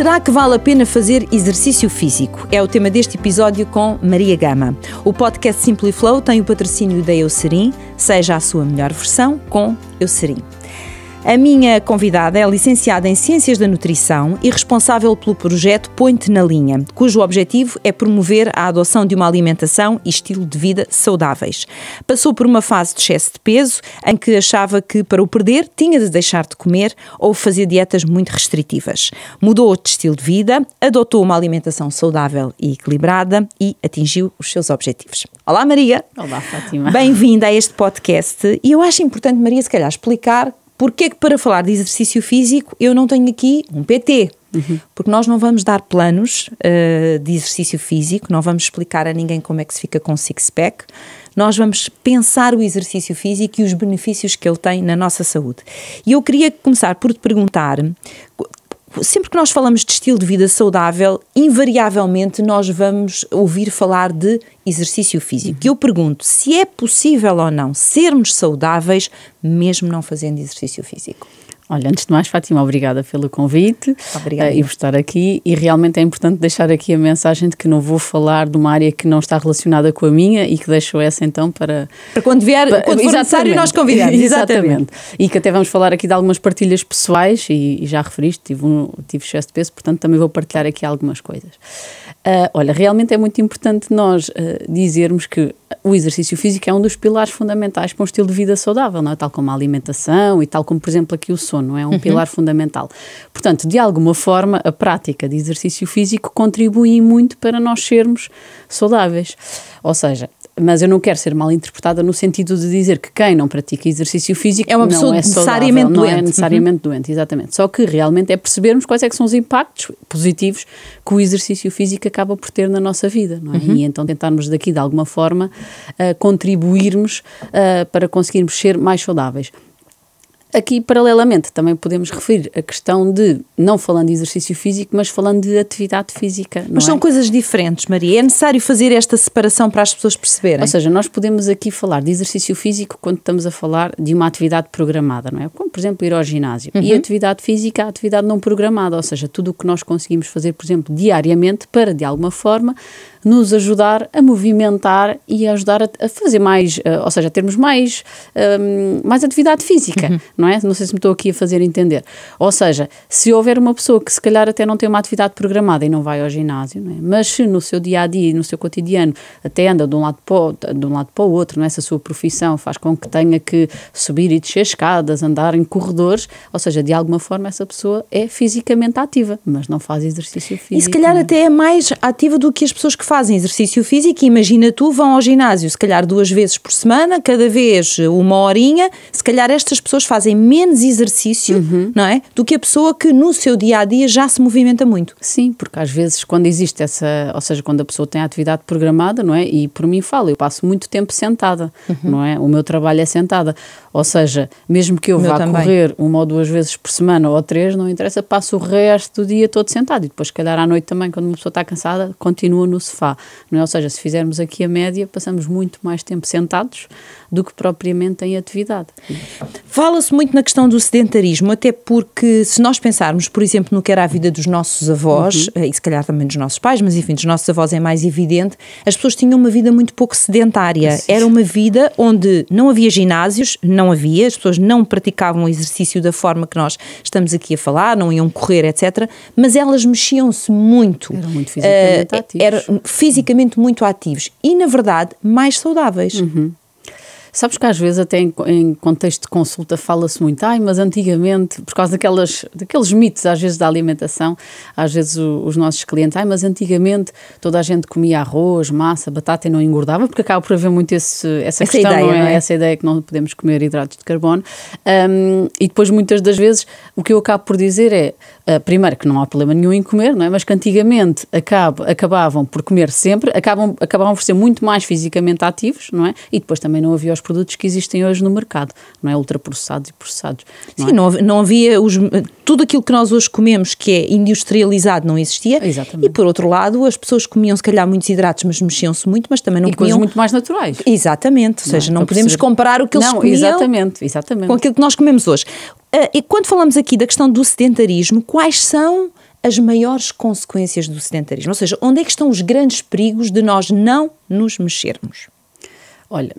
Será que vale a pena fazer exercício físico? É o tema deste episódio com Maria Gama. O podcast Simply Flow tem o patrocínio da Eucerin, seja a sua melhor versão com Eucerin. A minha convidada é licenciada em Ciências da Nutrição e responsável pelo projeto Ponte na Linha, cujo objetivo é promover a adoção de uma alimentação e estilo de vida saudáveis. Passou por uma fase de excesso de peso em que achava que para o perder tinha de deixar de comer ou fazer dietas muito restritivas. Mudou de estilo de vida, adotou uma alimentação saudável e equilibrada e atingiu os seus objetivos. Olá Maria. Olá Fátima. Bem-vinda a este podcast e eu acho importante Maria se calhar explicar Porquê que para falar de exercício físico eu não tenho aqui um PT? Uhum. Porque nós não vamos dar planos uh, de exercício físico, não vamos explicar a ninguém como é que se fica com six-pack, nós vamos pensar o exercício físico e os benefícios que ele tem na nossa saúde. E eu queria começar por te perguntar sempre que nós falamos de estilo de vida saudável, invariavelmente nós vamos ouvir falar de exercício físico. Uhum. Eu pergunto se é possível ou não sermos saudáveis mesmo não fazendo exercício físico. Olha, antes de mais, Fátima, obrigada pelo convite obrigada. Uh, e por estar aqui. E realmente é importante deixar aqui a mensagem de que não vou falar de uma área que não está relacionada com a minha e que deixo essa então para. Para quando vier, para, quando for necessário, nós convidamos. Exatamente. exatamente. E que até vamos falar aqui de algumas partilhas pessoais e, e já referiste, tive, um, tive excesso de peso, portanto também vou partilhar aqui algumas coisas. Uh, olha, realmente é muito importante nós uh, dizermos que o exercício físico é um dos pilares fundamentais para um estilo de vida saudável, não é? Tal como a alimentação e tal como, por exemplo, aqui o sono, é um uhum. pilar fundamental. Portanto, de alguma forma, a prática de exercício físico contribui muito para nós sermos saudáveis. Ou seja, mas eu não quero ser mal interpretada no sentido de dizer que quem não pratica exercício físico é uma pessoa é não é necessariamente saudável, doente. Não é necessariamente uhum. doente, exatamente. Só que realmente é percebermos quais é são os impactos positivos que o exercício físico acaba por ter na nossa vida, não é? Uhum. E então tentarmos daqui, de alguma forma, uh, contribuirmos uh, para conseguirmos ser mais saudáveis. Aqui, paralelamente, também podemos referir a questão de, não falando de exercício físico, mas falando de atividade física. mas são é? coisas diferentes, Maria. É necessário fazer esta separação para as pessoas perceberem. Ou seja, nós podemos aqui falar de exercício físico quando estamos a falar de uma atividade programada, não é? Como, por exemplo, ir ao ginásio. Uhum. E atividade física, atividade não programada, ou seja, tudo o que nós conseguimos fazer, por exemplo, diariamente para, de alguma forma, nos ajudar a movimentar e a ajudar a, a fazer mais, uh, ou seja, a termos mais, um, ehm, mais atividade física, uhum. não é? Não sei se me estou aqui a fazer entender. Ou seja, se houver uma pessoa que se calhar até não tem uma atividade programada e não vai ao ginásio, é? mas se no seu dia a dia, no seu cotidiano, até anda de um lado para o, de um lado para o outro, não é? se a sua profissão faz com que tenha que subir e descer escadas, andar em corredores, ou seja, de alguma forma essa pessoa é fisicamente ativa, mas não faz exercício físico. E se calhar é? até é mais ativa do que as pessoas que fazem exercício físico, imagina tu, vão ao ginásio se calhar duas vezes por semana, cada vez uma horinha, se calhar estas pessoas fazem menos exercício, uhum. não é? Do que a pessoa que no seu dia a dia já se movimenta muito. Sim, porque às vezes quando existe essa, ou seja, quando a pessoa tem a atividade programada, não é? E por mim falo, eu passo muito tempo sentada, uhum. não é? O meu trabalho é sentada. Ou seja, mesmo que eu vá correr uma ou duas vezes por semana ou três, não interessa, passo o resto do dia todo sentado e depois, se calhar à noite também, quando uma pessoa está cansada, continua no sofá sofá, não é? Ou seja, se fizermos aqui a média, passamos muito mais tempo sentados do que propriamente em atividade. Fala-se muito na questão do sedentarismo, até porque se nós pensarmos, por exemplo, no que era a vida dos nossos avós, uhum. Eh, e se calhar também dos nossos pais, mas enfim, dos nossos avós é mais evidente, as pessoas tinham uma vida muito pouco sedentária. Era uma vida onde não havia ginásios, não havia, as pessoas não praticavam o exercício da forma que nós estamos aqui a falar, não iam correr, etc. Mas elas mexiam-se muito. Eram muito fisicamente uh, eh, ativos. Eram fisicamente muito ativos e, na verdade, mais saudáveis. Uhum. Sabes que às vezes, até em, em contexto de consulta, fala-se muito, ai, mas antigamente, por causa daquelas, daqueles mitos, às vezes da alimentação, às vezes o, os nossos clientes, ai, mas antigamente toda a gente comia arroz, massa, batata e não engordava, porque acaba por haver muito esse, essa, essa questão, ideia, não, é? não, é? Essa ideia que não podemos comer hidratos de carbono. Um, e depois, muitas das vezes, o que eu acabo por dizer é, uh, primeiro, que não há problema nenhum em comer, não é? Mas que antigamente acabo, acabavam por comer sempre, acabam, acabavam por ser muito mais fisicamente ativos, não é? E depois também não havia os aos produtos que existem hoje no mercado, não é? Ultraprocessados e processados. Não Sim, é? não, havia, não havia os, tudo aquilo que nós hoje comemos que é industrializado não existia. Exatamente. E por outro lado, as pessoas comiam se calhar muitos hidratos, mas mexiam-se muito, mas também não e comiam. muito mais naturais. Exatamente, ou é? seja, não, não podemos comparar o que eles não, comiam exatamente, exatamente. com aquilo que nós comemos hoje. Uh, e quando falamos aqui da questão do sedentarismo, quais são as maiores consequências do sedentarismo? Ou seja, onde é que estão os grandes perigos de nós não nos mexermos? Olha,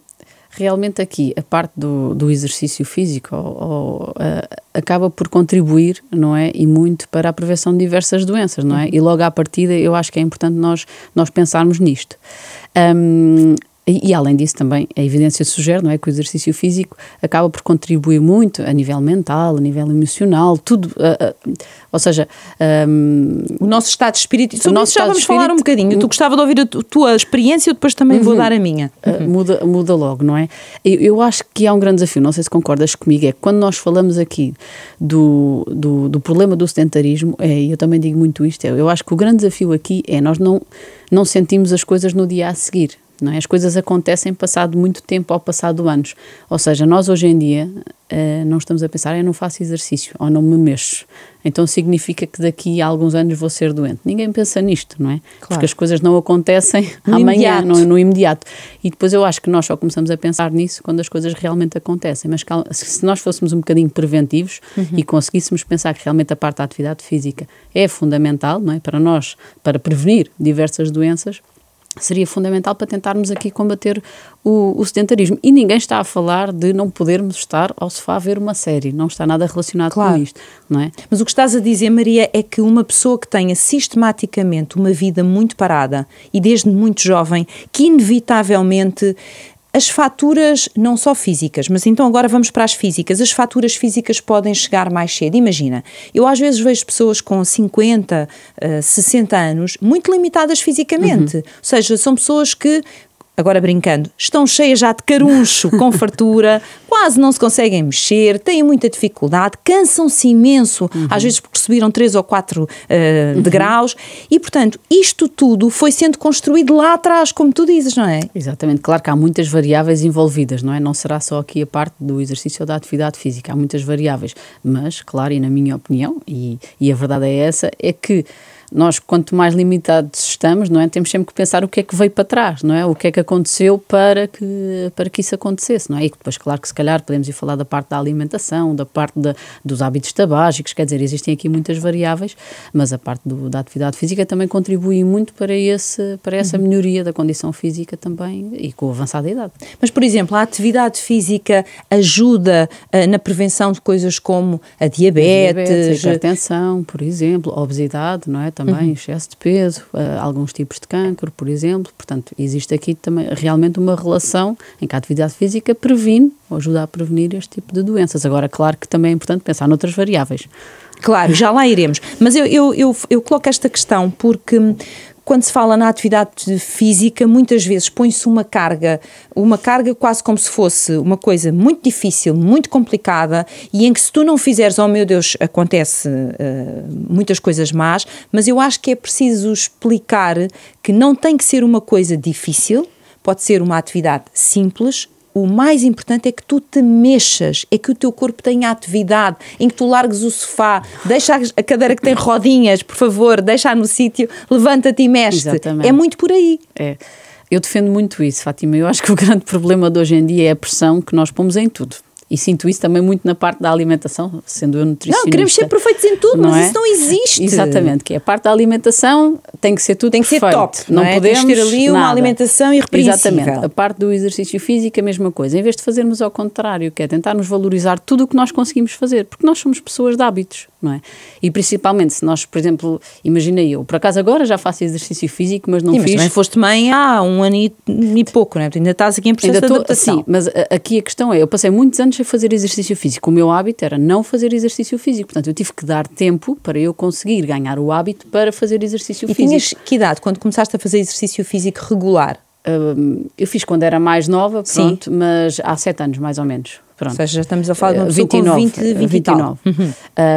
realmente aqui a parte do, do exercício físico ou, ou, uh, acaba por contribuir, não é? E muito para a prevenção de diversas doenças, não é? E logo à partida eu acho que é importante nós, nós pensarmos nisto. Um, e, e, além disso, também a evidência sugere não é, que o exercício físico acaba por contribuir muito a nível mental, a nível emocional, tudo. Uh, uh, ou seja, um, o nosso estado de espírito. Sobre o nosso isso já vamos falar um bocadinho. Tu gostava de ouvir a tua experiência, eu depois também uhum. vou dar a minha. Ah, uhum. Uh, muda, muda logo, não é? Eu, eu, acho que há um grande desafio, não sei se concordas comigo, é que quando nós falamos aqui do, do, do problema do sedentarismo, é, eu também digo muito isto, é, eu acho que o grande desafio aqui é nós não, não sentimos as coisas no dia a seguir não é? As coisas acontecem passado muito tempo ou passado anos. Ou seja, nós hoje em dia uh, não estamos a pensar, eu não faço exercício ou não me mexo, então significa que daqui a alguns anos vou ser doente. Ninguém pensa nisto, não é? Claro. Porque as coisas não acontecem no amanhã, é? imediato. No, no, imediato. E depois eu acho que nós só começamos a pensar nisso quando as coisas realmente acontecem. Mas se nós fôssemos um bocadinho preventivos uhum. e conseguíssemos pensar que realmente a parte da atividade física é fundamental, não é? Para nós, para prevenir diversas doenças seria fundamental para tentarmos aqui combater o, o, sedentarismo. E ninguém está a falar de não podermos estar ao sofá a ver uma série, não está nada relacionado claro. com isto, não é? Mas o que estás a dizer, Maria, é que uma pessoa que tenha sistematicamente uma vida muito parada e desde muito jovem, que inevitavelmente as faturas, não só físicas, mas então agora vamos para as físicas. As faturas físicas podem chegar mais cedo. Imagina, eu às vezes vejo pessoas com 50, 60 eh, anos muito limitadas fisicamente. Uhum. Ou seja, são pessoas que agora brincando, estão cheias já de caruncho, com fartura, quase não se conseguem mexer, têm muita dificuldade, cansam-se imenso, uhum. às vezes porque subiram 3 ou 4 uh, eh, uhum. e portanto, isto tudo foi sendo construído lá atrás, como tu dizes, não é? Exatamente, claro que há muitas variáveis envolvidas, não é? Não será só aqui a parte do exercício ou da atividade física, há muitas variáveis, mas, claro, e na minha opinião, e, e a verdade é essa, é que nós quanto mais limitados estamos, não é? Temos sempre que pensar o que é que veio para trás, não é? O que é que aconteceu para que para que isso acontecesse, não é? E depois, claro que se calhar podemos ir falar da parte da alimentação, da parte da dos hábitos tabágicos, quer dizer, existem aqui muitas variáveis, mas a parte do, da atividade física também contribui muito para esse para essa uhum. melhoria da condição física também e com o avançar da idade. Mas por exemplo, a atividade física ajuda uh, na prevenção de coisas como a diabetes, a diabetes a hipertensão, por exemplo, a obesidade, não é? também, uhum. excesso de peso, eh, alguns tipos de cancro, por exemplo. Portanto, existe aqui também realmente uma relação em que a atividade física previne ou ajuda a prevenir este tipo de doenças. Agora, claro que também é importante pensar noutras variáveis. Claro, já lá iremos. Mas eu, eu, eu, eu coloco esta questão porque quando se fala na atividade física, muitas vezes põe-se uma carga, uma carga quase como se fosse uma coisa muito difícil, muito complicada e em que se tu não fizeres, oh meu Deus, acontece uh, muitas coisas más, mas eu acho que é preciso explicar que não tem que ser uma coisa difícil, pode ser uma atividade simples, o mais importante é que tu te mexas, é que o teu corpo tenha atividade, em que tu largues o sofá, deixa a cadeira que tem rodinhas, por favor, deixa no sítio, levanta-te e mexe. É muito por aí. É. Eu defendo muito isso, Fátima. Eu acho que o grande problema de hoje em dia é a pressão que nós pomos em tudo. E sinto isso também muito na parte da alimentação, sendo eu nutricionista. Não, queremos ser perfeitos em tudo, mas é? isso não existe. Exatamente, que é a parte da alimentação tem que ser tudo Tem que perfeito. ser top, não, não é? podemos ter ali nada. uma alimentação irrepreensível. Exatamente. A parte do exercício físico é a mesma coisa. Em vez de fazermos ao contrário, que é tentarmos valorizar tudo o que nós conseguimos fazer, porque nós somos pessoas de hábitos, não é? E principalmente se nós, por exemplo, imagina eu, por acaso agora já faço exercício físico, mas não Sim, fiz. Mas também foste mãe há um ano e, e pouco, não é? Porque ainda estás aqui em processo ainda de tô, adaptação. Sim, mas aqui a questão é, eu passei muitos anos de fazer exercício físico. O meu hábito era não fazer exercício físico. Portanto, eu tive que dar tempo para eu conseguir ganhar o hábito para fazer exercício e físico. E tinhas que idade quando começaste a fazer exercício físico regular? Uh, eu fiz quando era mais nova, pronto, Sim. mas há sete anos mais ou menos. Pronto. Ou seja, já estamos a falar de uma 29, 20, 20 29. E, uhum.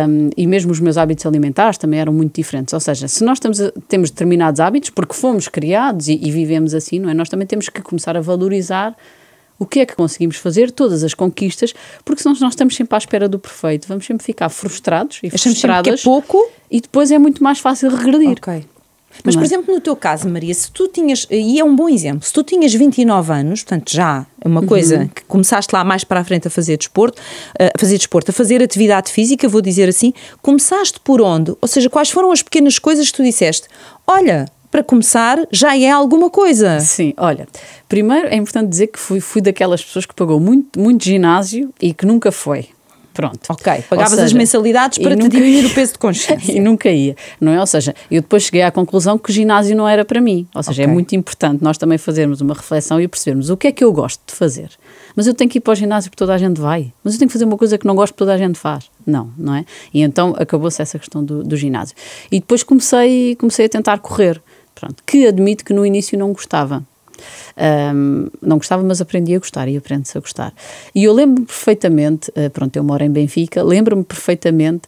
um, e mesmo os meus hábitos alimentares também eram muito diferentes. Ou seja, se nós temos, temos determinados hábitos, porque fomos criados e, e vivemos assim, não é? Nós também temos que começar a valorizar o que é que conseguimos fazer, todas as conquistas, porque senão nós estamos sempre à espera do perfeito, vamos sempre ficar frustrados e Achamos frustradas. Que é pouco e depois é muito mais fácil regredir. Ok. Mas, Não. por é? exemplo, no teu caso, Maria, se tu tinhas, e é um bom exemplo, se tu tinhas 29 anos, portanto já é uma uhum. coisa uhum. que começaste lá mais para a frente a fazer desporto, eh, a fazer desporto, a fazer atividade física, vou dizer assim, começaste por onde? Ou seja, quais foram as pequenas coisas que tu disseste? Olha, para começar, já é alguma coisa. Sim, olha, primeiro é importante dizer que fui, fui daquelas pessoas que pagou muito, muito ginásio e que nunca foi. Pronto. Ok, pagavas seja, as mensalidades para te diminuir o peso de consciência. e nunca ia, não é? Ou seja, eu depois cheguei à conclusão que o ginásio não era para mim. Ou seja, é okay. é muito importante nós também fazermos uma reflexão e percebermos o que é que eu gosto de fazer. Mas eu tenho que ir para o ginásio porque toda a gente vai. Mas eu tenho que fazer uma coisa que não gosto porque toda a gente faz. Não, não é? E então acabou-se essa questão do, do ginásio. E depois comecei, comecei a tentar correr. Pronto, que admito que no início não gostava. Um, não gostava, mas aprendi a gostar e aprende-se a gostar. E eu lembro-me perfeitamente, ah, pronto, eu moro em Benfica, lembro-me perfeitamente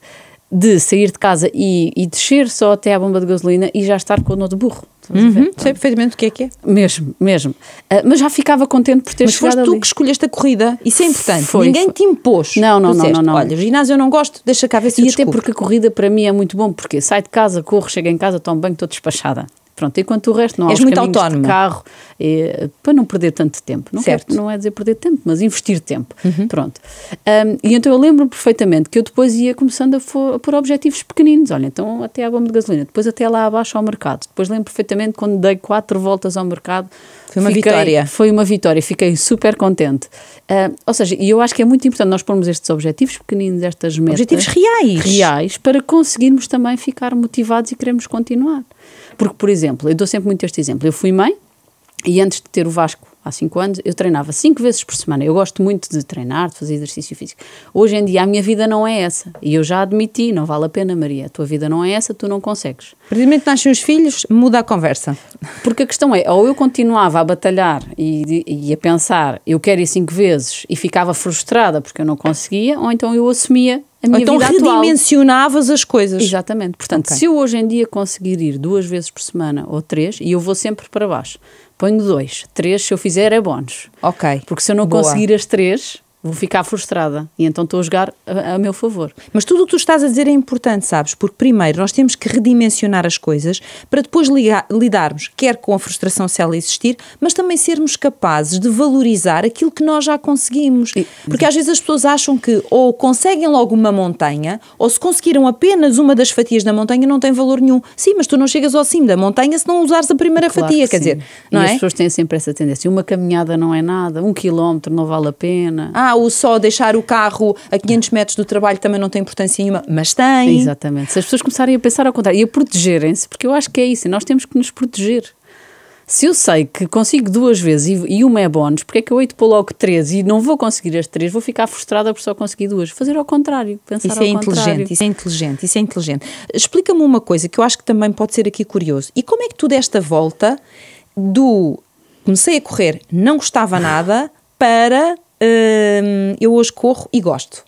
de sair de casa e, e, descer só até à bomba de gasolina e já estar com o nó de burro. Uhum, sei perfeitamente o que é que é. Mesmo, mesmo. Uh, mas já ficava contente por ter mas chegado Mas foste tu que escolheste a corrida. Isso é importante. Foi, Ninguém foi. te impôs. Não, não, não, não, não, Olha, ginásio eu não gosto, deixa cá ver se e eu E até porque a corrida para mim é muito bom, porque sai de casa, corro, chego em casa, tomo banho, estou despachada. Pronto, enquanto o resto não há És muito autónomo. de carro, é, para não perder tanto tempo. Não, certo. Quero, não é dizer perder tempo, mas investir tempo. Uhum. Pronto. Um, e então eu lembro perfeitamente que eu depois ia começando a, for, a pôr objetivos pequeninos. Olha, então até à bomba de gasolina, depois até lá abaixo ao mercado. Depois lembro perfeitamente quando dei quatro voltas ao mercado. Foi uma fiquei, vitória. Foi uma vitória, fiquei super contente. Uh, ou seja, e eu acho que é muito importante nós pormos estes objetivos pequeninos, estas metas. Objetivos reais. Reais, para conseguirmos também ficar motivados e queremos continuar. Porque, por exemplo, eu dou sempre muito este exemplo. Eu fui mãe e antes de ter o Vasco há 5 anos, eu treinava 5 vezes por semana. Eu gosto muito de treinar, de fazer exercício físico. Hoje em dia a minha vida não é essa. E eu já admiti, não vale a pena, Maria. A tua vida não é essa, tu não consegues. Precisamente nascem os filhos, muda a conversa. Porque a questão é, ou eu continuava a batalhar e, e a pensar, eu quero ir 5 vezes e ficava frustrada porque eu não conseguia, ou então eu assumia então redimensionavas atual. as coisas. Exatamente. Portanto, okay. se eu hoje em dia conseguir ir duas vezes por semana ou três, e eu vou sempre para baixo, ponho dois. Três, se eu fizer, é bónus. Ok. Porque se eu não Boa. conseguir as três, vou ficar frustrada e então estou a jogar a, a, meu favor. Mas tudo o que tu estás a dizer é importante, sabes? Porque primeiro nós temos que redimensionar as coisas para depois ligar, lidarmos, quer com a frustração se ela existir, mas também sermos capazes de valorizar aquilo que nós já conseguimos. E, Porque às vezes as pessoas acham que ou conseguem logo uma montanha, ou se conseguiram apenas uma das fatias da montanha não tem valor nenhum. Sim, mas tu não chegas ao cimo da montanha se não usares a primeira claro fatia, quer sim. dizer, não e é? as pessoas têm sempre essa tendência. Uma caminhada não é nada, um quilómetro não vale a pena. Ah, o só deixar o carro a 500 metros do trabalho também não tem importância nenhuma, mas tem. Exatamente. Se as pessoas começarem a pensar ao contrário e a protegerem-se, porque eu acho que é isso, nós temos que nos proteger. Se eu sei que consigo duas vezes e, uma é bónus, porque é que eu hei de pôr logo três e não vou conseguir as três, vou ficar frustrada por só conseguir duas? Fazer ao contrário, pensar isso é ao é contrário. Inteligente, isso é inteligente, isso é inteligente. Explica-me uma coisa que eu acho que também pode ser aqui curioso. E como é que tu desta volta do comecei a correr, não gostava nada, para Hum, eu hoje corro e gosto.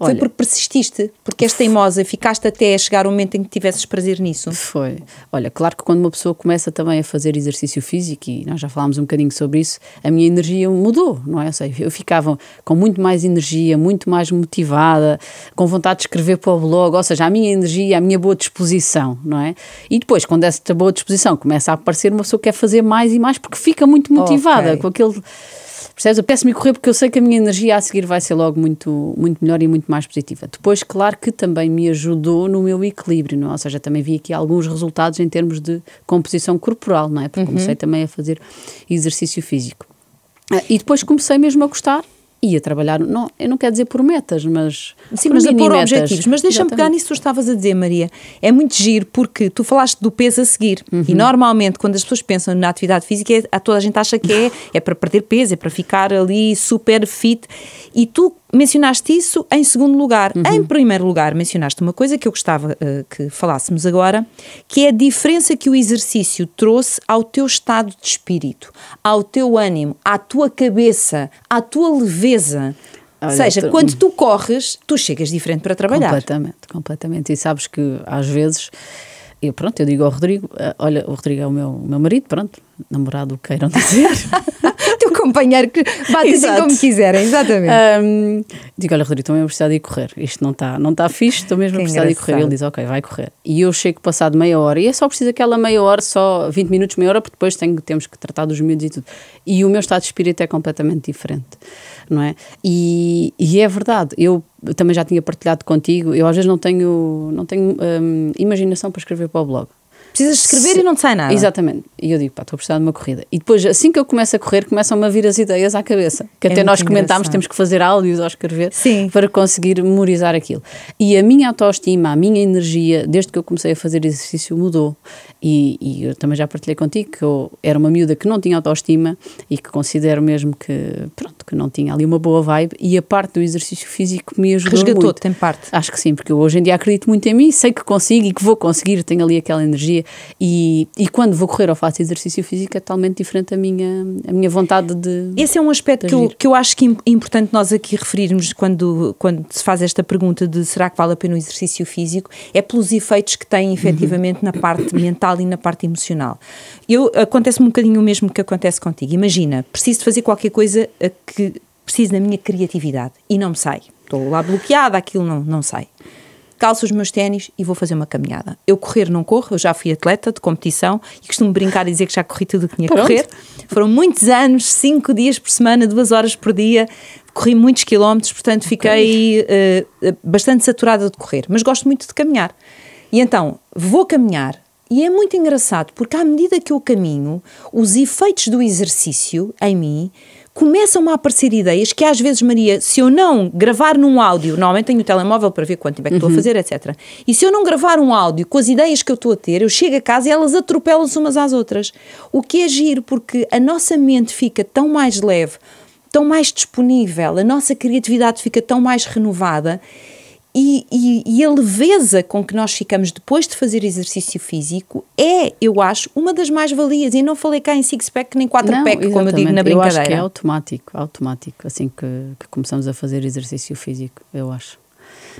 Olha, foi porque persististe, porque és teimosa, ficaste até chegar o momento em que tivesses prazer nisso. Foi. Olha, claro que quando uma pessoa começa também a fazer exercício físico, e nós já falámos um bocadinho sobre isso, a minha energia mudou, não é? Eu, sei, eu ficava com muito mais energia, muito mais motivada, com vontade de escrever para o blog, ou seja, a minha energia, a minha boa disposição, não é? E depois, quando essa boa disposição começa a aparecer, uma pessoa quer fazer mais e mais porque fica muito motivada okay. com aquele Percebes? peço me correr porque eu sei que a minha energia a seguir vai ser logo muito, muito melhor e muito mais positiva. Depois, claro que também me ajudou no meu equilíbrio, não é? Ou seja, também vi aqui alguns resultados em termos de composição corporal, não é? Porque uhum. comecei também a fazer exercício físico. Ah, e depois comecei mesmo a gostar e a trabalhar, não, eu não quero dizer por metas, mas. Sim, mas a pôr metas. objetivos. Mas deixa-me pegar nisso que tu estavas a dizer, Maria. É muito giro porque tu falaste do peso a seguir. Uhum. E normalmente, quando as pessoas pensam na atividade física, é, toda a gente acha que é, é para perder peso, é para ficar ali super fit. E tu mencionaste isso em segundo lugar. Uhum. Em primeiro lugar, mencionaste uma coisa que eu gostava uh, que falássemos agora, que é a diferença que o exercício trouxe ao teu estado de espírito, ao teu ânimo, à tua cabeça, à tua leveza. Ou seja, tu... quando tu corres, tu chegas diferente para trabalhar. Completamente, completamente. E sabes que às vezes eu, pronto, eu digo ao Rodrigo, ah, olha, o Rodrigo é o meu, meu marido, pronto, namorado, queiram dizer. Teu companheiro que bate assim como quiserem, exatamente. Um, digo, olha, Rodrigo, também a precisar de ir correr. Isto não está não tá fixe, estou mesmo que a precisar engraçado. de ir correr. Ele diz, ok, vai correr. E eu chego passado meia hora, e é só preciso aquela meia hora, só 20 minutos, meia hora, porque depois tenho, temos que tratar dos miúdos e tudo. E o meu estado de espírito é completamente diferente, não é? E, e é verdade, eu também já tinha partilhado contigo, eu às vezes não tenho, não tenho hum, imaginação para escrever para o blog. Precisas escrever se... e não te sai nada. Exatamente. E eu digo, pá, estou a precisar de uma corrida. E depois, assim que eu começo a correr, começam-me a vir as ideias à cabeça. Que é até nós comentámos, temos que fazer áudios ao escrever Sim. para conseguir memorizar aquilo. E a minha autoestima, a minha energia, desde que eu comecei a fazer exercício, mudou. E, e eu também já partilhei contigo que eu era uma miúda que não tinha autoestima e que considero mesmo que, pronto, que não tinha ali uma boa vibe. E a parte do exercício físico me ajudou. Resgatou-te, tem parte. Acho que sim, porque eu hoje em dia acredito muito em mim, sei que consigo e que vou conseguir, tenho ali aquela energia dia. E, e quando vou correr ou faço exercício físico é totalmente diferente a minha, a minha vontade de. Esse é um aspecto que eu, que eu acho que é importante nós aqui referirmos quando, quando se faz esta pergunta de será que vale a pena o exercício físico, é pelos efeitos que tem efetivamente na parte mental e na parte emocional. Eu acontece-me um bocadinho o mesmo que acontece contigo. Imagina, preciso fazer qualquer coisa que precise da minha criatividade e não me sai. Estou lá bloqueada, aquilo não, não sai calço os meus ténis e vou fazer uma caminhada. Eu correr não corro, eu já fui atleta de competição e costumo brincar e dizer que já corri tudo o que tinha que correr. Foram muitos anos, cinco dias por semana, duas horas por dia, corri muitos quilómetros, portanto fiquei uh, bastante saturada de correr, mas gosto muito de caminhar. E então vou caminhar, e é muito engraçado porque, à medida que eu caminho, os efeitos do exercício em mim começam a aparecer ideias que às vezes, Maria, se eu não gravar num áudio, normalmente tenho o telemóvel para ver quanto é que estou a uhum. fazer, etc. E se eu não gravar um áudio com as ideias que eu estou a ter, eu chego a casa e elas atropelam-se umas às outras. O que é giro, porque a nossa mente fica tão mais leve, tão mais disponível, a nossa criatividade fica tão mais renovada e, e, e, a leveza com que nós ficamos depois de fazer exercício físico é, eu acho, uma das mais-valias. E não falei cá em six-pack nem quatro-pack, como eu digo na brincadeira. Eu acho que é automático, automático, assim que, que começamos a fazer exercício físico, eu acho.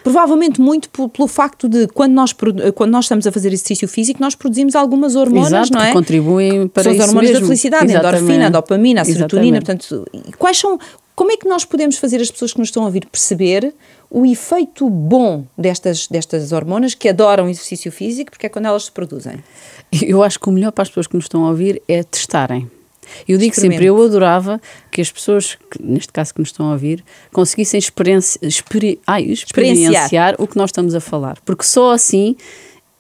Provavelmente muito pelo facto de quando nós, quando nós estamos a fazer exercício físico, nós produzimos algumas hormonas, Exato, não é? Que contribuem para que são as hormonas mesmo. da felicidade, Exatamente. a endorfina, a dopamina, a serotonina. Portanto, quais são como é que nós podemos fazer as pessoas que nos estão a ouvir perceber o efeito bom destas, destas hormonas que adoram exercício físico, porque é quando elas se produzem? Eu acho que o melhor para as pessoas que nos estão a ouvir é testarem. Eu digo sempre, eu adorava que as pessoas, que, neste caso que nos estão a ouvir, conseguissem experienci experi ai, experienciar. experienciar o que nós estamos a falar. Porque só assim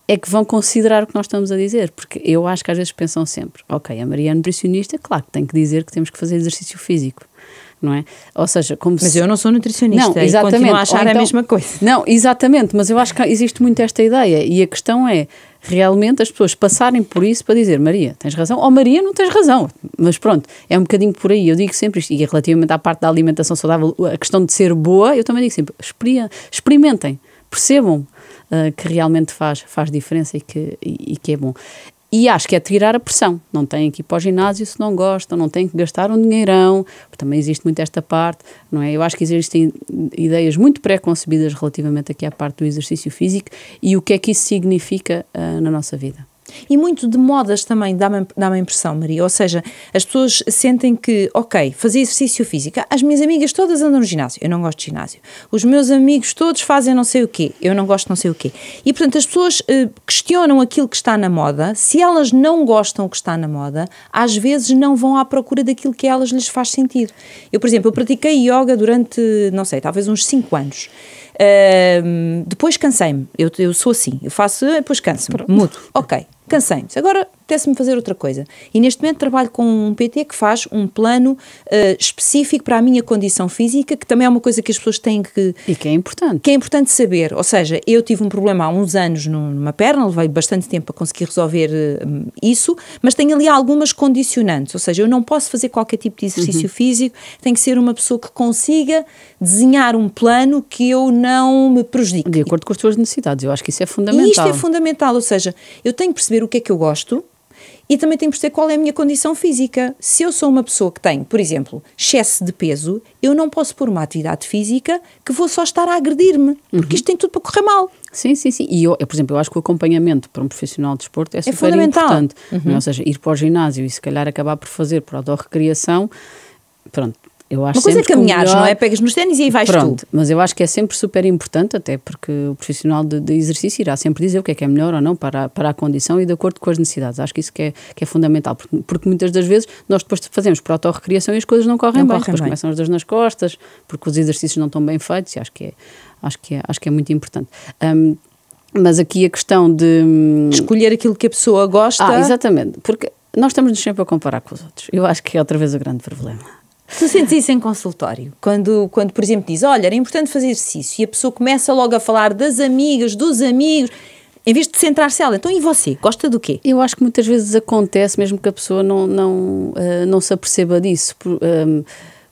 é que vão considerar o que nós estamos a dizer, porque eu acho que às vezes pensam sempre, ok, a Maria é nutricionista, claro que tem que dizer que temos que fazer exercício físico não é? Ou seja, como Mas se... eu não sou nutricionista não, exatamente. e continuo a achar então, a mesma coisa. Não, exatamente, mas eu acho que existe muito esta ideia e a questão é realmente as pessoas passarem por isso para dizer Maria, tens razão, ou Maria, não tens razão. Mas pronto, é um bocadinho por aí. Eu digo sempre isto, e relativamente à parte da alimentação saudável, a questão de ser boa, eu também digo sempre, experimentem, percebam uh, que realmente faz, faz diferença e que, e, e que é bom. E acho que é tirar a pressão. Não têm que ir para o ginásio se não gostam, não têm que gastar um dinheirão. Também existe muito esta parte, não é? Eu acho que existem ideias muito pré-concebidas relativamente aqui à parte do exercício físico e o que é que isso significa uh, na nossa vida. E muito de modas também dá-me dá a impressão, Maria. Ou seja, as pessoas sentem que, ok, fazer exercício físico. As minhas amigas todas andam no ginásio. Eu não gosto de ginásio. Os meus amigos todos fazem não sei o quê. Eu não gosto de não sei o quê. E, portanto, as pessoas eh, questionam aquilo que está na moda. Se elas não gostam do que está na moda, às vezes não vão à procura daquilo que elas lhes faz sentido. Eu, por exemplo, eu pratiquei yoga durante, não sei, talvez uns 5 anos depois cansei-me. Eu, eu sou assim. Eu faço, depois canso-me. Mudo. Ok, cansei-me. Agora apetece-me fazer outra coisa. E neste momento trabalho com um PT que faz um plano uh, específico para a minha condição física, que também é uma coisa que as pessoas têm que. E que é importante. Que é importante saber. Ou seja, eu tive um problema há uns anos numa perna, levei bastante tempo para conseguir resolver uh, isso, mas tenho ali algumas condicionantes. Ou seja, eu não posso fazer qualquer tipo de exercício uhum. físico, tenho que ser uma pessoa que consiga desenhar um plano que eu não me prejudique. De acordo com as tuas necessidades, eu acho que isso é fundamental. E isto é fundamental, ou seja, eu tenho que perceber o que é que eu gosto, e também tenho que perceber qual é a minha condição física. Se eu sou uma pessoa que tem, por exemplo, excesso de peso, eu não posso pôr uma atividade física que vou só estar a agredir-me, porque uhum. isto tem tudo para correr mal. Sim, sim, sim. E, eu, eu, por exemplo, eu acho que o acompanhamento para um profissional de desporto é, é super é fundamental. importante. Uhum. Ou seja, ir para o ginásio e se calhar acabar por fazer por autorrecriação, pronto, eu acho Uma coisa é caminhar, melhor... não é? Pegas nos ténis e aí vais Pronto, tu. Mas eu acho que é sempre super importante, até porque o profissional de, de, exercício irá sempre dizer o que é que é melhor ou não para, para a condição e de acordo com as necessidades. Acho que isso que é, que é fundamental, porque, porque muitas das vezes nós depois fazemos para autorrecriação e as coisas não correm não bem. Correm depois bem. começam as dores nas costas, porque os exercícios não estão bem feitos e acho que é, acho que é, acho que é muito importante. Um, mas aqui a questão de. Hum, Escolher aquilo que a pessoa gosta. Ah, exatamente. Porque nós estamos sempre a comparar com os outros. Eu acho que é outra vez o grande problema. Tu sentes isso em consultório? Quando, quando, por exemplo, diz, olha, era importante fazer exercício e a pessoa começa logo a falar das amigas, dos amigos, em vez de centrar-se ela. Então, e você? Gosta do quê? Eu acho que muitas vezes acontece, mesmo que a pessoa não, não, uh, não se aperceba disso. Por, um, ehm,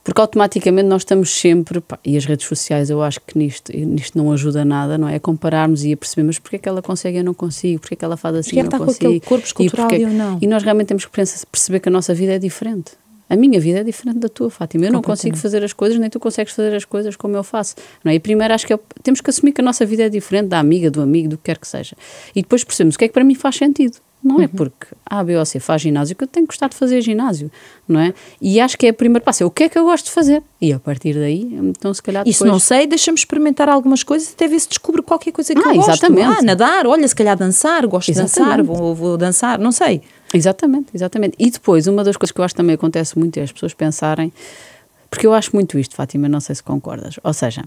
porque automaticamente nós estamos sempre, pá, e as redes sociais eu acho que nisto, nisto não ajuda nada, não é? A compararmos e a percebermos porque é que ela consegue e eu não consigo, porque é que ela faz assim e eu não está consigo. Com corpo escultural e, porque, e não. E nós realmente temos que perceber que a nossa vida é diferente. A minha vida é diferente da tua, Fátima. Eu não consigo fazer as coisas, nem tu consegues fazer as coisas como eu faço. Não é? E primeiro acho que eu, é temos que assumir que a nossa vida é diferente da amiga, do amigo, do que quer que seja. E depois percebemos o que é que para mim faz sentido. Não é? uhum. é porque A, B C faz ginásio que eu tenho que gostar de fazer ginásio, não é? E acho que é o primeiro passo, é o que é que eu gosto de fazer? E a partir daí, então se calhar depois... Isso não sei, deixa-me experimentar algumas coisas até ver se descubro qualquer coisa que ah, eu gosto. exatamente. Ah, nadar, olha, se calhar dançar, gosto exatamente. de dançar, vou, vou dançar, não sei. Exatamente, exatamente. E depois, uma das coisas que eu acho que também acontece muito é as pessoas pensarem, porque eu acho muito isto, Fátima, não sei se concordas. Ou seja,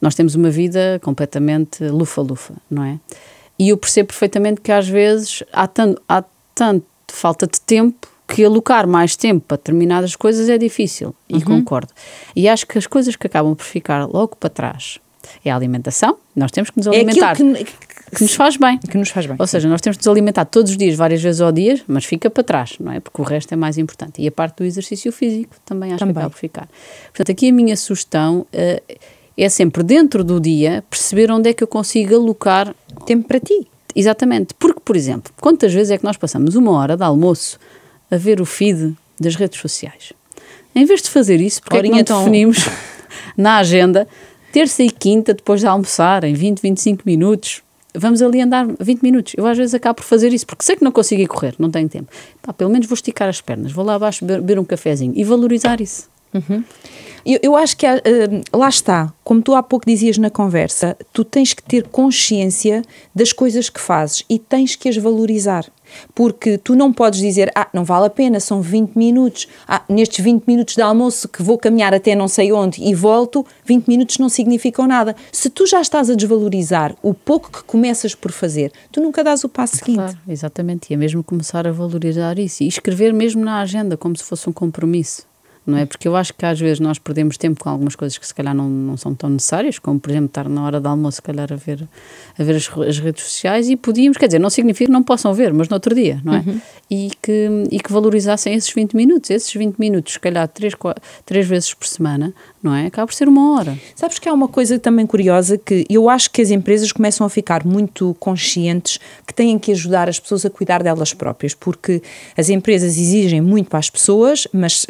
nós temos uma vida completamente lufa-lufa, não é? E eu percebo perfeitamente que às vezes há tanto, há tanto falta de tempo que alocar mais tempo para determinadas coisas é difícil, e uhum. concordo. E acho que as coisas que acabam por ficar logo para trás é a alimentação, nós temos que nos é alimentar. É que nos faz bem. Que nos faz bem. Ou seja, nós temos de nos alimentar todos os dias, várias vezes ao dia, mas fica para trás, não é? Porque o resto é mais importante. E a parte do exercício físico também acho também. que acaba ficar. Portanto, aqui a minha sugestão uh, é sempre, dentro do dia, perceber onde é que eu consigo alocar... Tempo para ti. Exatamente. Porque, por exemplo, quantas vezes é que nós passamos uma hora de almoço a ver o feed das redes sociais? Em vez de fazer isso, porque é que não então... definimos na agenda terça e quinta, depois de almoçar, em 20, 25 minutos, vamos ali andar 20 minutos. Eu às vezes acabo por fazer isso, porque sei que não consigo ir correr, não tenho tempo. Pá, pelo menos vou esticar as pernas, vou lá abaixo beber um cafezinho e valorizar isso. Uhum. Eu, eu, acho que uh, lá está, como tu há pouco dizias na conversa, tu tens que ter consciência das coisas que fazes e tens que as valorizar. Porque tu não podes dizer, ah, não vale a pena, são 20 minutos, ah, nestes 20 minutos de almoço que vou caminhar até não sei onde e volto, 20 minutos não significam nada. Se tu já estás a desvalorizar o pouco que começas por fazer, tu nunca dás o passo seguinte. Claro, exatamente, e é mesmo começar a valorizar isso e escrever mesmo na agenda, como se fosse um compromisso não é? Porque eu acho que às vezes nós perdemos tempo com algumas coisas que se calhar não, não são tão necessárias, como por exemplo estar na hora de almoço, se calhar a ver, a ver as, as redes sociais e podíamos, quer dizer, não significa que não possam ver, mas no outro dia, não é? Uhum. E, que, e que valorizassem esses 20 minutos, esses 20 minutos, se calhar três, quatro, três vezes por semana, não é? Acaba por ser uma hora. Sabes que há uma coisa também curiosa que eu acho que as empresas começam a ficar muito conscientes que têm que ajudar as pessoas a cuidar delas próprias, porque as empresas exigem muito para as pessoas, mas uh,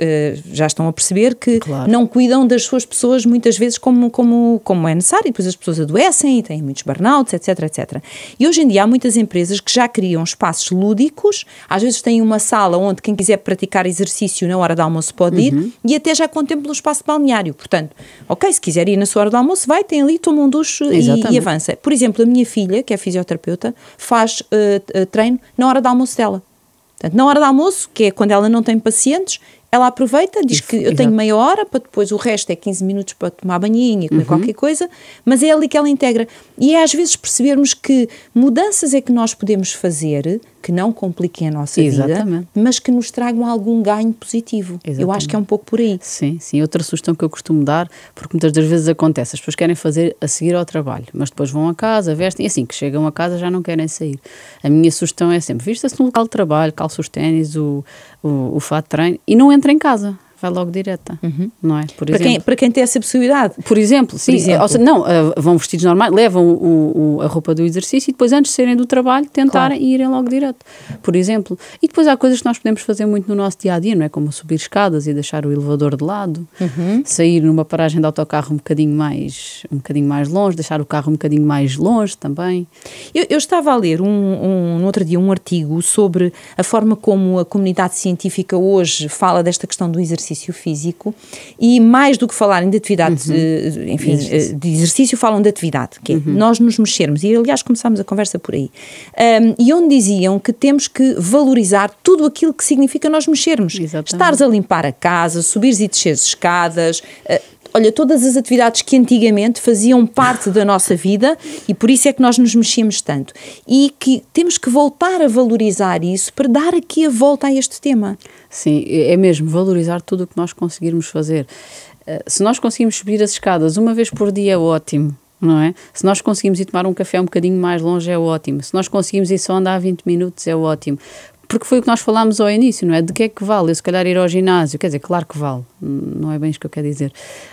já estão a perceber que claro. não cuidam das suas pessoas muitas vezes como, como, como é necessário, e depois as pessoas adoecem e têm muitos burnouts, etc, etc. E hoje em dia há muitas empresas que já criam espaços lúdicos, às vezes têm uma sala onde quem quiser praticar exercício na hora de almoço pode ir, uhum. e até já contemplam o espaço balneário. Portanto, ok, se quiser ir na sua hora do almoço, vai, tem ali, toma um duche e, e, avança. Por exemplo, a minha filha, que é fisioterapeuta, faz uh, uh, treino na hora do almoço dela. Portanto, na hora do almoço, que é quando ela não tem pacientes, ela aproveita, diz Isso, que eu tenho meia hora para depois o resto é 15 minutos para tomar banhinho e comer uhum. qualquer coisa, mas é ali que ela integra. E é às vezes percebermos que mudanças é que nós podemos fazer que não compliquem a nossa Exatamente. vida, mas que nos tragam algum ganho positivo. Exatamente. Eu acho que é um pouco por aí. Sim, sim. Outra sugestão que eu costumo dar, porque muitas das vezes acontece, as pessoas querem fazer a seguir ao trabalho, mas depois vão a casa, vestem, e assim que chegam a casa já não querem sair. A minha sugestão é sempre, vista-se no local de trabalho, calça os ténis, o, o, o fato de treino, e não entra em casa vai logo direta, uhum. não é? Por para, Quem, para quem tem essa possibilidade. Por exemplo, sim. Por exemplo. Ou seja, não, eh, vão vestidos normais, levam o, o, a roupa do exercício e depois, antes de saírem do trabalho, tentarem claro. e irem logo direto, por exemplo. E depois há coisas que nós podemos fazer muito no nosso dia a dia, não é? Como subir escadas e deixar o elevador de lado, uhum. sair numa paragem de autocarro um bocadinho mais um bocadinho mais longe, deixar o carro um bocadinho mais longe também. Eu, eu estava a ler um, um, no outro dia um artigo sobre a forma como a comunidade científica hoje fala desta questão do exercício exercício físico e mais do que falarem de atividade, uhum. Eh, enfim, eh, de exercício, falam de atividade, que é uhum. nós nos mexermos. E aliás começámos a conversa por aí. Um, e onde diziam que temos que valorizar tudo aquilo que significa nós mexermos. Exatamente. Estares a limpar a casa, subires e desceres escadas, uh, olha, todas as atividades que antigamente faziam parte da nossa vida e por isso é que nós nos mexemos tanto. E que temos que voltar a valorizar isso para dar aqui a volta a este tema. Sim, é mesmo valorizar tudo o que nós conseguirmos fazer. Eh, se nós conseguimos subir as escadas uma vez por dia, é ótimo. Não é? Se nós conseguimos ir tomar um café um bocadinho mais longe, é ótimo. Se nós conseguimos ir só andar 20 minutos, é ótimo. Porque foi o que nós falámos ao início, não é? De que é que vale eu, se calhar, ir ao ginásio? Quer dizer, claro que vale, não é bem isso que eu quero dizer.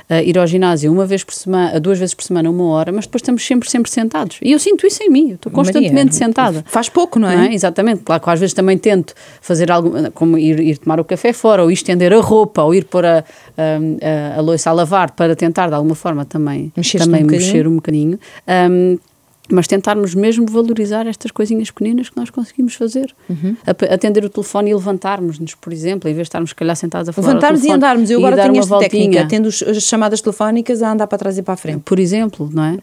Uh, ir ao ginásio uma vez por semana, duas vezes por semana, uma hora, mas depois estamos sempre, sempre sentados. E eu sinto isso em mim, eu estou constantemente Maria, é sentada. Faz pouco, não é? não é? Exatamente, claro que às vezes também tento fazer algo, como ir, ir tomar o café fora, ou estender a roupa, ou ir pôr a, a, a, a louça a lavar para tentar, de alguma forma, também, também um mexer um bocadinho. Um, mas tentarmos mesmo valorizar estas coisinhas pequeninas que nós conseguimos fazer. Uhum. Atender o telefone e levantarmos-nos, por exemplo, em vez de estarmos, se calhar, sentados a falar Levantarmos e andarmos. Eu agora tenho esta técnica, atendo as chamadas telefónicas a andar para trás e para a frente. Por exemplo, não é?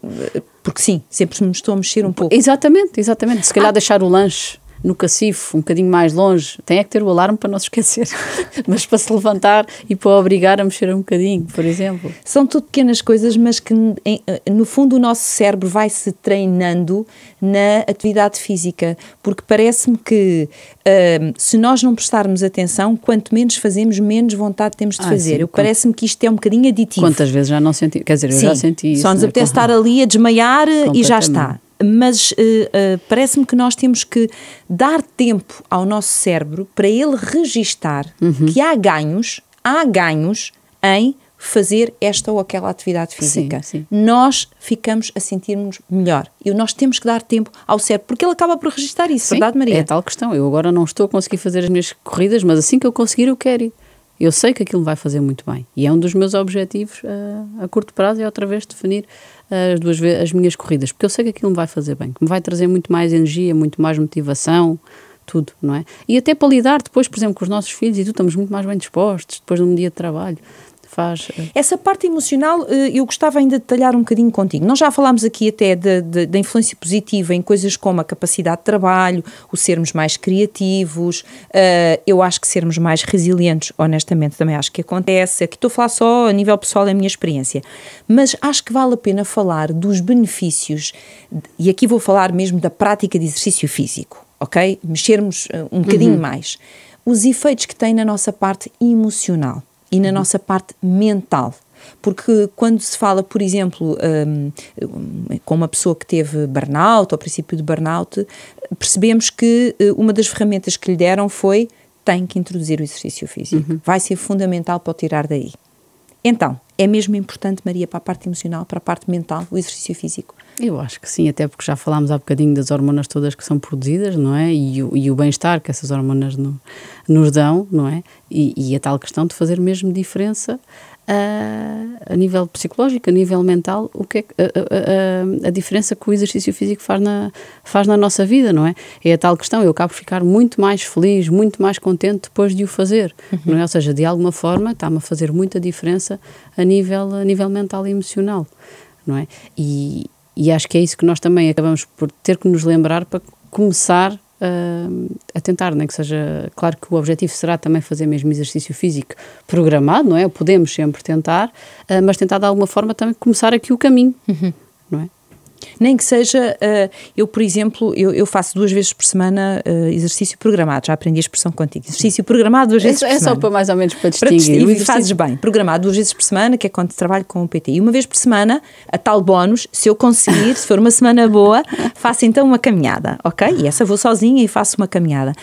Porque sim, sempre me estou a mexer um pouco. Exatamente, exatamente. Se calhar ah. deixar o lanche no cacifo, um bocadinho mais longe, tem é que ter o alarme para não se esquecer, mas para se levantar e para obrigar a mexer um bocadinho, por exemplo. São tudo pequenas coisas, mas que eh, no fundo o nosso cérebro vai se treinando na atividade física, porque parece-me que uh, se nós não prestarmos atenção, quanto menos fazemos, menos vontade temos de ah, fazer. Sim, parece-me que isto é um bocadinho aditivo. Quantas vezes já não senti, quer dizer, eu já senti isso. Só nos apetece estar ali a desmaiar e já está mas uh, uh, parece-me que nós temos que dar tempo ao nosso cérebro para ele registar uhum. que há ganhos, há ganhos em fazer esta ou aquela atividade física. Sim, sim. Nós ficamos a sentir-nos melhor e nós temos que dar tempo ao cérebro, porque ele acaba por registar isso, sim, verdade, Maria? É tal questão. Eu agora não estou a conseguir fazer as minhas corridas, mas assim que eu conseguir, eu quero. Ir. Eu sei que aquilo vai fazer muito bem e é um dos meus objetivos a, eh, a curto prazo é outra vez definir as duas as minhas corridas, porque eu sei que aquilo me vai fazer bem, que me vai trazer muito mais energia, muito mais motivação, tudo, não é? E até para lidar depois, por exemplo, com os nossos filhos e tu estamos muito mais bem dispostos depois de um dia de trabalho faz. Eh, Essa parte emocional eh, eu gostava ainda de detalhar um bocadinho contigo. Nós já falámos aqui até da influência positiva em coisas como a capacidade de trabalho, o sermos mais criativos, eh, eu acho que sermos mais resilientes, honestamente, também acho que acontece. Aqui estou a falar só a nível pessoal, é a minha experiência. Mas acho que vale a pena falar dos benefícios, e aqui vou falar mesmo da prática de exercício físico, ok? Mexermos um bocadinho uhum. mais. Os efeitos que tem na nossa parte emocional e na nossa parte mental. Porque quando se fala, por exemplo, um, com uma pessoa que teve burnout, ou princípio de burnout, percebemos que eh, uma das ferramentas que lhe deram foi tem que introduzir o exercício físico. Uhum. Vai ser fundamental para o tirar daí. Então, é mesmo importante, Maria, para a parte emocional, para a parte mental, o exercício físico. Eu acho que sim, até porque já falámos há bocadinho das hormonas todas que são produzidas, não é? E o, e o bem-estar que essas hormonas no, nos dão, não é? E, e, a tal questão de fazer mesmo diferença a, ah, a nível psicológico, a nível mental, o que é, a, a, diferença que o exercício físico faz na, faz na nossa vida, não é? É a tal questão, eu acabo por ficar muito mais feliz, muito mais contente depois de o fazer, uhum. não é? Ou seja, de alguma forma está-me a fazer muita diferença a nível, a nível mental e emocional. Não é? E, e acho que é isso que nós também acabamos por ter que nos lembrar para começar ah, a tentar, nem é? que seja. Claro que o objetivo será também fazer mesmo exercício físico programado, não é? Podemos sempre tentar, ah, mas tentar de alguma forma também começar aqui o caminho. Uhum. Nem que seja, uh, eu, por exemplo, eu, eu, faço duas vezes por semana uh, exercício programado, já aprendi a expressão contigo. Exercício programado duas é vezes é, por é semana. É só para mais ou menos para distinguir. Para e fazes bem. Programado duas vezes por semana, que é quando trabalho com o PT. E uma vez por semana, a tal bónus, se eu conseguir, se for uma semana boa, faço então uma caminhada, ok? E essa vou sozinha e faço uma caminhada.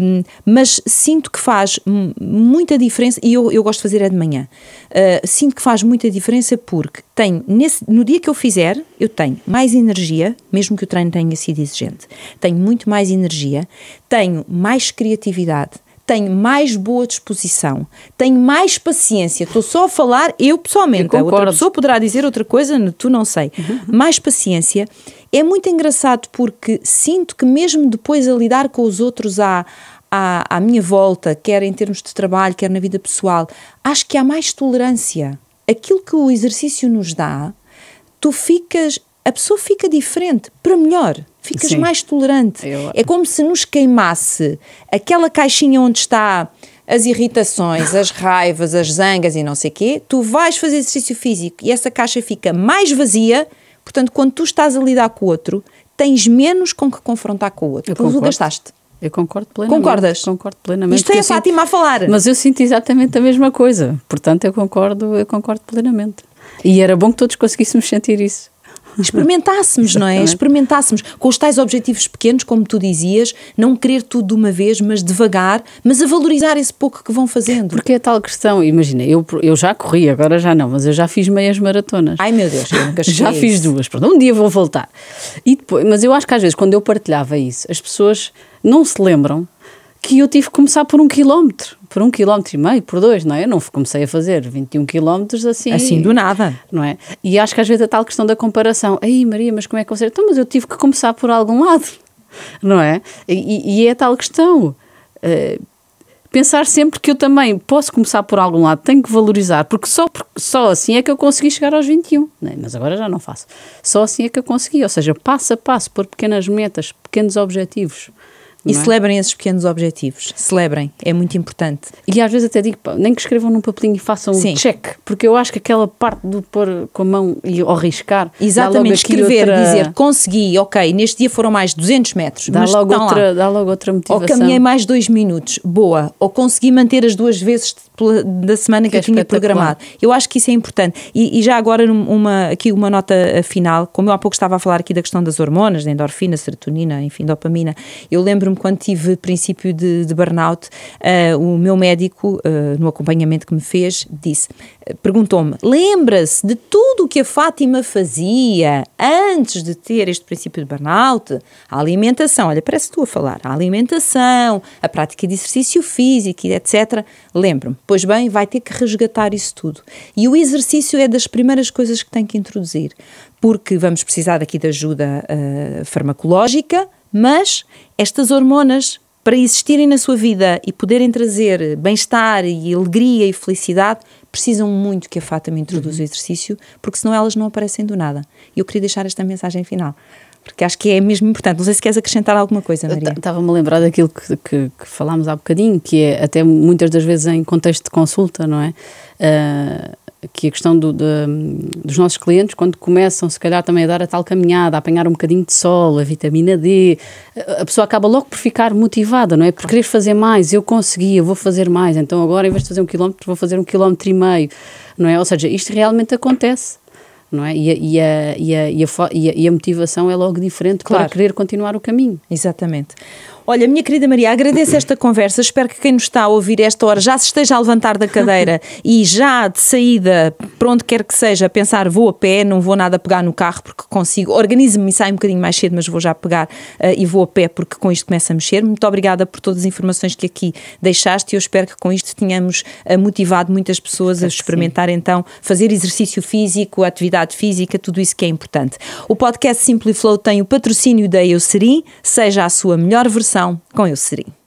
Um, mas sinto que faz muita diferença, e eu, eu gosto de fazer é de manhã, uh, sinto que faz muita diferença porque tenho, nesse, no dia que eu fizer, eu tenho mais energia, mesmo que o treino tenha sido exigente, tenho muito mais energia, tenho mais criatividade, tenho mais boa disposição, tenho mais paciência. Estou só a falar, eu pessoalmente, eu a outra pessoa poderá dizer outra coisa, tu não sei. Uhum. Mais paciência. É muito engraçado porque sinto que, mesmo depois a lidar com os outros à, à, à minha volta, quer em termos de trabalho, quer na vida pessoal, acho que há mais tolerância aquilo que o exercício nos dá, tu ficas, a pessoa fica diferente, para melhor, ficas Sim. mais tolerante. Eu... É como se nos queimasse aquela caixinha onde está as irritações, as raivas, as zangas e não sei quê, tu vais fazer exercício físico e essa caixa fica mais vazia. Portanto, quando tu estás a lidar com o outro, tens menos com que confrontar com o outro. Eu o gastaste. Eu concordo plenamente. Concordas? Concordo plenamente. Isto é a Fátima sinto, a falar. Mas eu sinto exatamente a mesma coisa. Portanto, eu concordo, eu concordo plenamente. E era bom que todos conseguíssemos sentir isso. experimentássemos, não é? Experimentássemos com os tais objetivos pequenos, como tu dizias, não querer tudo de uma vez, mas devagar, mas a valorizar esse pouco que vão fazendo. Porque é tal questão, imagina, eu, eu já corri, agora já não, mas eu já fiz meias maratonas. Ai meu Deus, eu nunca Já fiz duas, pronto, um dia vou voltar. E depois, mas eu acho que às vezes, quando eu partilhava isso, as pessoas não se lembram que eu tive que começar por um quilómetro, por um quilómetro e meio, por dois, não é? Eu não comecei a fazer 21 quilómetros assim. Assim do nada. Não é? E acho que às vezes a tal questão da comparação, aí Maria, mas como é que você... Então, mas eu tive que começar por algum lado, não é? E, e é a tal questão... Uh, pensar sempre que eu também posso começar por algum lado, tenho que valorizar, porque só, só assim é que eu consegui chegar aos 21, né? mas agora já não faço. Só assim é que eu consegui, ou seja, passo a passo, por pequenas metas, pequenos objetivos. E é? celebrem esses pequenos objetivos. Celebrem, é muito importante. E às vezes até digo, nem que escrevam num papelinho e façam Sim. um check, porque eu acho que aquela parte do pôr com a mão e arriscar riscar. Exatamente, escrever, outra... dizer consegui, ok, neste dia foram mais 200 metros. Dá, logo outra, lá. dá logo outra motivação. Ou caminhei mais dois minutos, boa. Ou consegui manter as duas vezes da semana que, que eu tinha programado. Eu acho que isso é importante. E, e já agora, uma, aqui uma nota eh, final, como eu há pouco estava a falar aqui da questão das hormonas, da endorfina, serotonina, enfim, dopamina, eu lembro-me lembro-me quando tive princípio de, de burnout, uh, o meu médico, uh, no acompanhamento que me fez, disse, perguntou-me, lembra-se de tudo o que a Fátima fazia antes de ter este princípio de burnout? A alimentação, olha, parece tu a falar, a alimentação, a prática de exercício físico, etc. Lembro-me. Pois bem, vai ter que resgatar isso tudo. E o exercício é das primeiras coisas que tem que introduzir, porque vamos precisar aqui de ajuda uh, farmacológica, mas estas hormonas, para existirem na sua vida e poderem trazer bem-estar e alegria e felicidade, precisam muito que a Fátima introduza o uhum. exercício, porque senão elas não aparecem do nada. E eu queria deixar esta mensagem final porque acho que é mesmo importante. Não sei se queres acrescentar alguma coisa, Maria. Estava-me a lembrar daquilo que, que, que, falámos há bocadinho, que é até muitas das vezes em contexto de consulta, não é? Uh, que a questão do, de, dos nossos clientes, quando começam, se calhar, também a dar a tal caminhada, a apanhar um bocadinho de sol, a vitamina D, a pessoa acaba logo por ficar motivada, não é? Por querer fazer mais, eu consegui, eu vou fazer mais, então agora, em vez de fazer um quilómetro, vou fazer um quilómetro e meio, não é? Ou seja, isto realmente acontece. Não é? e, a, e, a, e, a, e, a, e a motivação é logo diferente claro. para querer continuar o caminho. Exatamente. Olha, minha querida Maria, agradeço esta conversa. Espero que quem nos está a ouvir esta hora já se esteja a levantar da cadeira e já de saída, pronto quer que seja, pensar vou a pé, não vou nada pegar no carro porque consigo. Organize-me e saio um bocadinho mais cedo, mas vou já pegar uh, e vou a pé porque com isto começa a mexer. Muito obrigada por todas as informações que aqui deixaste e eu espero que com isto tenhamos eh, motivado muitas pessoas a experimentar então fazer exercício físico, atividade física, tudo isso que é importante. O podcast Flow tem o patrocínio da Eucerin, seja a sua melhor versão com com Siri.